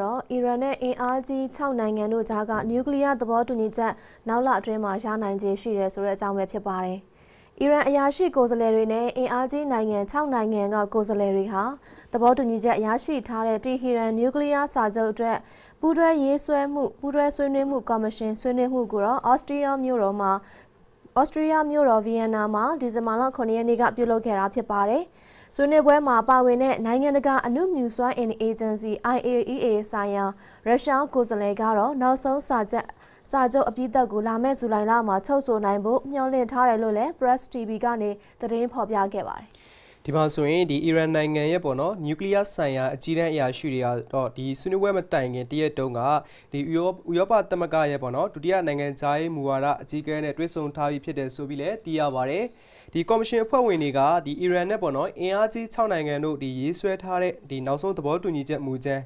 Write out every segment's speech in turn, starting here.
တော့အီရန်နဲ့အင်အားကြီး6နိုင်ငံတို့ကြားကနျူကလ িয়ার သဘောတူညီချက် နောက်လအတွင်းမှာရနိုင်ခြင်းရှိတယ်ဆိုတဲ့အကြောင်းပဲဖြစ်ပါတယ်။အီရန်အရာရှိကိုယ်စားလှယ်တွေနဲ့အင်အားကြီးနိုင်ငံ6နိုင်ငံကကိုယ်စားလှယ်တွေဟာသဘောတူညီချက်ရရှိထားတဲ့တီဟီရန်နျူကလ িয়ার စာချုပ်အတွက်ပူးတွဲရေးဆွဲမှုပူးတွဲဆွေးနွေးမှုကော်မရှင်ဆွေးနွေးမှုကိုတော့အော်စတြီးယားမြို့တော်မှာဩစတြေးလျမြို့တော်ဗီယန်နာမှာဒီဇင်ဘာလ9ရက်နေ့ကပြုလုပ်ခဲ့တာဖြစ်ပါတယ်။ဆွေးနွေးပွဲမှာပါဝင်တဲ့နိုင်ငံတကာအမှုမြူစွမ်းအင်အေဂျင်စီ IAEA ဆိုင်ရာရုရှားကိုယ်စားလှယ်ကတော့နောက်ဆုံးစာချက်စာချုပ်အပြည့်အသက်ကိုလာမယ့်ဇူလိုင်လမှာချုပ်ဆိုနိုင်ဖို့မျှော်လင့်ထားတယ်လို့လည်း Press TV ကနေသတင်းဖော်ပြခဲ့ပါတယ်။ဒီမှာဆိုရင်ဒီအီရန်နိုင်ငံရဲ့ပေါ့နော်နျူကလ িয়ার ဆိုင်ရာအကြီးတန်းအရာရှိတွေကတော့ဒီဆွေးနွေးပွဲမတိုင်ခင်တရက်တုန်းကဒီဥရောဥရောပသမဂ္ဂရဲ့ပေါ့နော်ဒုတိယနိုင်ငံခြားရေးမူဝါဒအကြီးအကဲနဲ့တွေ့ဆုံထားပြီးဖြစ်တယ်ဆိုပြီးလည်းသိရပါတယ်ဒီကော်မရှင်အဖွဲ့ဝင်တွေကဒီအီရန်နဲ့ပေါ့နော်အင်အားကြီး6နိုင်ငံတို့ဒီရေးဆွဲထားတဲ့ဒီနောက်ဆုံးသဘောတူညီချက်မူကြမ်း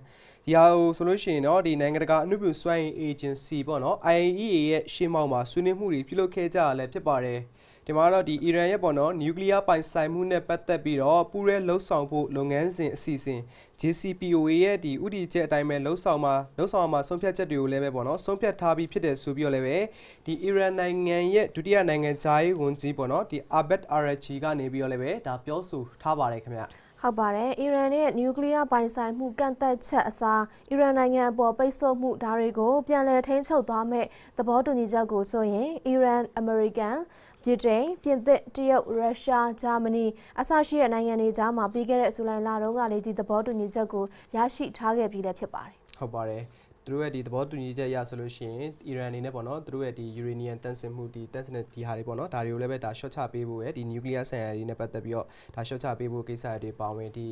ဒီဟာကိုဆိုလို့ရှိရင်တော့ဒီနိုင်ငံတကာအနုပညာစွမ်းအင်အေဂျင်စီပေါ့နော် IAEA ရဲ့ရှေ့မှောက်မှာဆွေးနွေးမှုတွေပြုလုပ်ခဲ့ကြရလဲဖြစ်ပါတယ်။ဒီမှာတော့ဒီအီရန်ရဲ့ပေါ့နော်နျူကလ িয়ার ပိုင်ဆိုင်မှုနဲ့ပတ်သက်ပြီးတော့ပူးရဲလှုပ်ဆောင်ဖို့လုပ်ငန်းစဉ်အစီအစဉ် JCPOA ရဲ့ဒီဥတီချက်အတိုင်းပဲလှုပ်ဆောင်မှာလှုပ်ဆောင်မှာဆုံးဖြတ်ချက်တွေကိုလည်းပဲပေါ့နော်ဆုံးဖြတ်ထားပြီးဖြစ်တယ်ဆိုပြီးတော့လည်းပဲဒီအီရန်နိုင်ငံရဲ့ဒုတိယနိုင်ငံခြားရေးဝန်ကြီးပေါ့နော်ဒီအာဘက်အာရချီကနေပြီးတော့လည်းပဲဒါပြောဆိုထားပါတယ်ခင်ဗျာဟုတ်ပါတယ်အီရန်ရဲ့နျူကလ িয়ার ပိုင်ဆိုင်မှုကန့်သက်ချက်အစားအီရန်နိုင်ငံအပေါ်ပိတ်ဆို့မှုဒါတွေကို ပြန်လည်ထိန်းချုပ်သွားမဲ့သဘောတူညီချက်ကိုဆိုရင်အီရန်အမေရိကန်ဗြိတိန်ပြင်သစ်တရုတ်ရုရှားဂျာမနီအစရှိတဲ့နိုင်ငံတွေကြားမှာပြီးခဲ့တဲ့ဇူလိုင်လတုန်းကလေဒီသဘောတူညီချက်ကိုရရှိထားခဲ့ပြီလည်းဖြစ်ပါတယ်ဟုတ်ပါတယ်။သူတို့ရဲ့ဒီသဘောတူညီချက်ရဆိုလို့ရှိရင်အီရန်အနေနဲ့ပေါ့နော်သူတို့ရဲ့ဒီယူရေနီယံတန့်စင်မှုဒီတန့်စင်တဲ့ဒီဟာတွေပေါ့နော်ဒါတွေကိုလည်းပဲဒါ short ချပေးဖို့ရဲ့ဒီနျူကလ িয়ার ဆိုင်ရာတွေနဲ့ပတ်သက်ပြီးတော့ဒါ short ချပေးဖို့ကိစ္စတွေပါဝင်ဒီ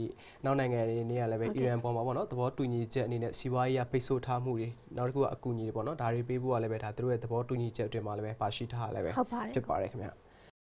နောက်နိုင်ငံတွေနေရလည်းပဲအီရန်ပေါ်မှာပေါ့နော်သဘောတူညီချက်အနေနဲ့စီးပွားရေးပိတ်ဆို့ထားမှုတွေနောက်တစ်ခုကအကူအညီတွေပေါ့နော်ဒါတွေပေးဖို့ကလည်းပဲဒါသူတို့ရဲ့သဘောတူညီချက်တွေမှာလည်းပဲပါရှိထားရလည်းပဲဖြစ်ပါတယ်ခင်ဗျာ